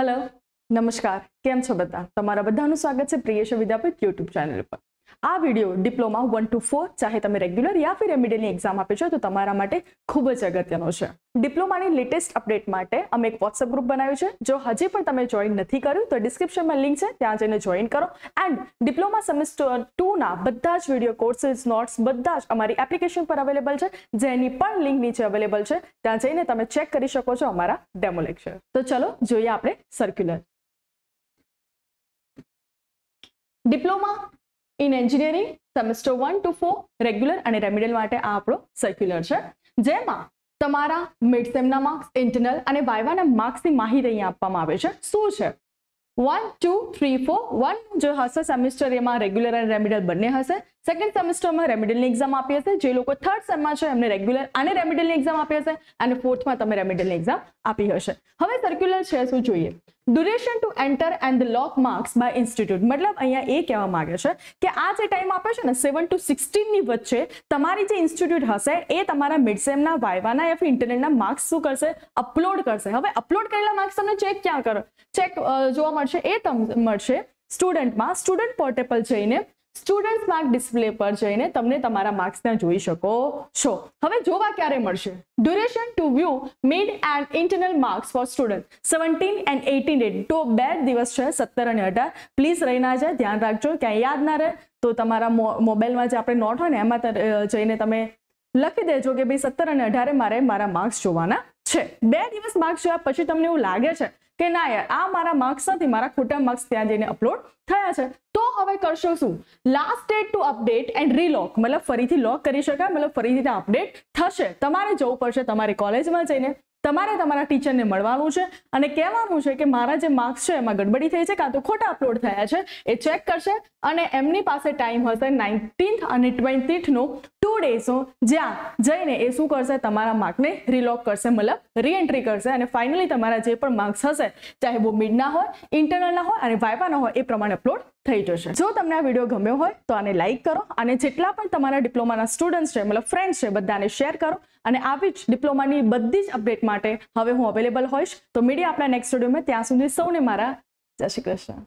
hello નમસ્કાર કેમ છો બધા તમારા બધાનું સ્વાગત છે પ્રિયેશ વિદ્યાપીઠ યુટ્યુબ ચેનલ ઉપર આ video diploma one two four ચાહે તમે રેગ્યુલર યા ફિર રેમિડિયલની એક્ઝામ આપી છો તો તમારા માટે ખૂબ જ અગત્યનો છે ડિપ્લોમાની લેટેસ્ટ અપડેટ માટે અમે એક વોટ્સઅપ ગ્રુપ બનાવ્યું છે જો હજી પણ તમે જોઈન નથી કર્યું તો ડિસ્ક્રિપ્શનમાં લિંક છે ત્યાં જઈને જોઈન કરો એન્ડ ડિપ્લોમા સેમેસ્ટર ટુના બધા જ વિડીયો કોર્સિસ નોટ્સ બધા જ અમારી એપ્લિકેશન પર અવેલેબલ છે જેની પણ લિંક નીચે અવેલેબલ છે ત્યાં જઈને તમે ચેક કરી શકો છો અમારા ડેમો લેક્ચર તો ચલો જોઈએ આપણે circular diploma in engineering semester one two four regular અને રેમિડલ માટે આ આપણો સર્ક્યુલર છે જેમાં તમારા મિડ સેમના માર્ક્સ ઇન્ટરનલ અને વાયવાના માર્ક્સની માહિતી અહીંયા આપવામાં આવે છે શું છે one two three four one જો હશે સેમિસ્ટર એમાં રેગ્યુલર અને રેમિડલ બંને હશે સેકન્ડ સેમિસ્ટરમાં રેમિડલની એક્ઝામ આપી હશે જે લોકો થર્ડ સેમમાં છે એમને રેગ્યુલર અને રેમિડલની એક્ઝામ આપી હશે અને ફોર્થમાં તમે રેમિડલની એક્ઝામ આપી હશે હવે સર્ક્યુલર છે શું જોઈએ duration to enter and lock marks by institute મતલબ અહીંયા એ કહેવા માંગે છે કે આ જે ટાઈમ આપે છે ને સેવન ટુ સિક્સટીનની વચ્ચે તમારી જે ઇન્સ્ટિટ્યૂટ હશે એ તમારા મિડસેમના વાયવાના યા ફિર ઇન્ટરનેટના માર્ક્સ શું કરશે અપલોડ કરશે હવે અપલોડ કરેલા માર્ક્સ તમને ચેક ક્યાં કરો ચેક જોવા મળશે એ તમને મળશે સ્ટુડન્ટમાં સ્ટુડન્ટ પોર્ટેબલ જઈને સ્ટુડન્ટ્સ માર્ક ડિસ્પ્લે પર જઈને તમને તમારા માર્ક્સના જોઈ શકો છો હવે જોવા ક્યારે મળશે duration to view mid and internal marks for student seventeen and eighteen date તો બે દિવસ છે સત્તર અને અઢાર પ્લીઝ રહી ના જાય ધ્યાન રાખજો ક્યાંય યાદ ના રહે તો તમારા મોબાઈલમાં જે આપણે નોટ હોય ને એમાં જઈને તમે લખી દેજો કે ભાઈ સત્તર અને અઢારે મારે મારા માર્ક્સ જોવાના છે બે દિવસ માર્ક્સ જોયા પછી તમને એવું લાગે છે કે ના યાર આ મારા માર્ક્સ નથી મારા ખોટા માર્ક્સ ત્યાં જઈને અપલોડ થયા છે તો હવે કરશો શું last date to update and relock મતલબ ફરીથી લોક કરી શકાય મતલબ ફરીથી ત્યાં અપડેટ થશે તમારે જવું પડશે તમારી કોલેજમાં જઈને તમારે તમારા ટીચરને મળવાનું છે અને કહેવાનું છે કે મારા જે માર્ક્સ છે એમાં ગડબડી થઈ છે કાં તો ખોટા અપલોડ થયા છે એ ચેક કરશે અને એમની પાસે ટાઈમ હશે નાઇન્ટીન્થ અને ટ્વેન્ટીથનો ટુ જ્યાં જઈને એ શું કરશે તમારા માર્કને રિલોક કરશે મતલબ રીએન્ટ્રી કરશે અને ફાઇનલી તમારા જે પણ માર્ક્સ હશે ચાહે બહુ મિડના હોય ઇન્ટરનલના હોય અને વાયપાના હોય એ પ્રમાણે અપલોડ થઈ જશે જો તમને આ વિડીયો ગમ્યો હોય તો આને લાઇક કરો અને જેટલા પણ તમારા ડિપ્લોમાના સ્ટુડન્ટ્સ છે મતલબ ફ્રેન્ડ્સ છે બધાને શેર કરો અને આવી જ ડિપ્લોમાની બધી જ અપડેટ માટે હવે હું અવેલેબલ હોઈશ તો મીડિયા આપણા નેક્સ્ટ સ્ટુડિયોમાં ત્યાં સુધી સૌને મારા જય શ્રી કૃષ્ણ